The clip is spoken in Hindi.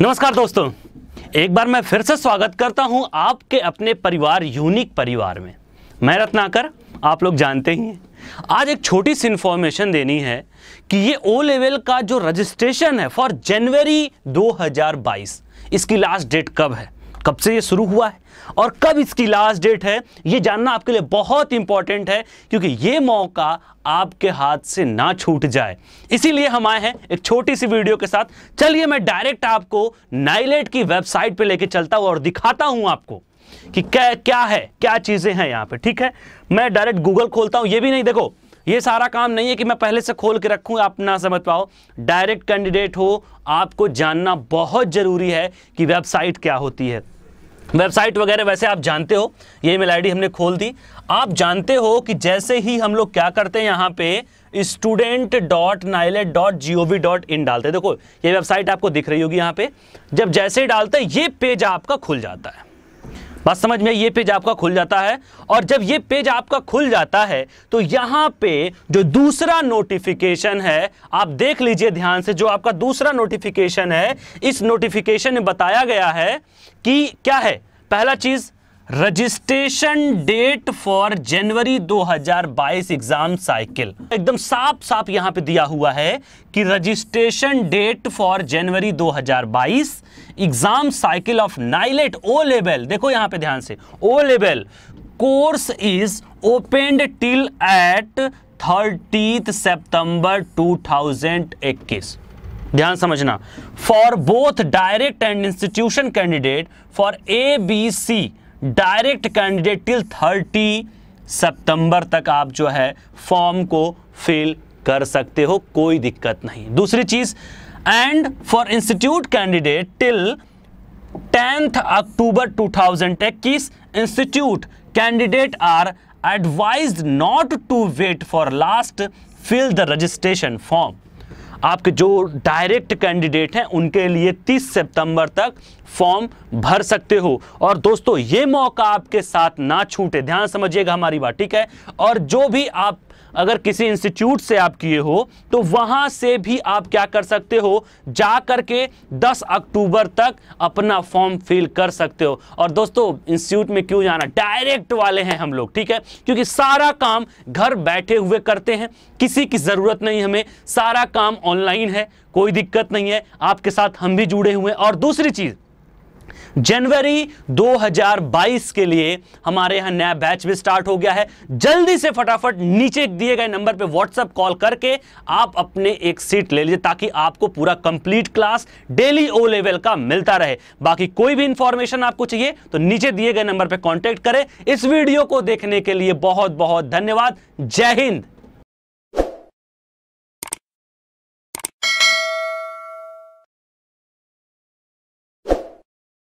नमस्कार दोस्तों एक बार मैं फिर से स्वागत करता हूं आपके अपने परिवार यूनिक परिवार में मैं रत्नाकर आप लोग जानते ही हैं आज एक छोटी सी इन्फॉर्मेशन देनी है कि ये ओ लेवल का जो रजिस्ट्रेशन है फॉर जनवरी 2022 इसकी लास्ट डेट कब है कब से ये शुरू हुआ है और कब इसकी लास्ट डेट है ये जानना आपके लिए बहुत इंपॉर्टेंट है क्योंकि ये मौका आपके हाथ से ना छूट जाए इसीलिए हम आए हैं एक छोटी सी वीडियो के साथ चलिए मैं डायरेक्ट आपको नाइलेट की वेबसाइट पे लेके चलता हूँ और दिखाता हूँ आपको कि क्या क्या है क्या चीज़ें हैं यहाँ पे ठीक है मैं डायरेक्ट गूगल खोलता हूँ ये भी नहीं देखो ये सारा काम नहीं है कि मैं पहले से खोल के रखूं आप ना समझ पाओ डायरेक्ट कैंडिडेट हो आपको जानना बहुत ज़रूरी है कि वेबसाइट क्या होती है वेबसाइट वगैरह वैसे आप जानते हो ये ईमेल आईडी हमने खोल दी आप जानते हो कि जैसे ही हम लोग क्या करते हैं यहाँ पे student dot NIELIT dot G O V dot in डालते हैं देखो ये वेबसाइट आपको दिख रही होगी यहाँ पे जब जैसे ही डालते हैं ये पेज आपका खुल जाता है बात समझ में ये पेज आपका खुल जाता है और जब ये पेज आपका खुल जाता है तो यहां पे जो दूसरा नोटिफिकेशन है आप देख लीजिए ध्यान से जो आपका दूसरा नोटिफिकेशन है इस नोटिफिकेशन में बताया गया है कि क्या है पहला चीज़ registration date for January 2022 exam cycle एकदम साफ साफ यहां पे दिया हुआ है कि registration date for January 2022 exam cycle of NIELIT O level देखो यहां पे ध्यान से O level course is opened till at thirtieth September 2021 ध्यान समझना for both direct and institution candidate for A B C direct candidate till thirty September तक आप जो है फॉर्म को फिल कर सकते हो कोई दिक्कत नहीं दूसरी चीज़ and for institute candidate till tenth October 2021 institute candidate are advised not to wait for last fill the registration form आपके जो डायरेक्ट कैंडिडेट हैं उनके लिए 30 सितंबर तक फॉर्म भर सकते हो और दोस्तों ये मौका आपके साथ ना छूटे ध्यान समझिएगा हमारी बात ठीक है और जो भी आप अगर किसी इंस्टीट्यूट से आप किए हो तो वहां से भी आप क्या कर सकते हो जा करके 10 अक्टूबर तक अपना फॉर्म फिल कर सकते हो और दोस्तों इंस्टीट्यूट में क्यों जाना डायरेक्ट वाले हैं हम लोग ठीक है क्योंकि सारा काम घर बैठे हुए करते हैं किसी की ज़रूरत नहीं हमें सारा काम ऑनलाइन है कोई दिक्कत नहीं है आपके साथ हम भी जुड़े हुए हैं और दूसरी चीज़ जनवरी 2022 के लिए हमारे यहां नया बैच भी स्टार्ट हो गया है जल्दी से फटाफट नीचे दिए गए नंबर पे व्हाट्सएप कॉल करके आप अपने एक सीट ले लीजिए ताकि आपको पूरा complete class daily O level का मिलता रहे बाकी कोई भी इंफॉर्मेशन आपको चाहिए तो नीचे दिए गए नंबर पर कांटेक्ट करें इस वीडियो को देखने के लिए बहुत बहुत धन्यवाद जय हिंद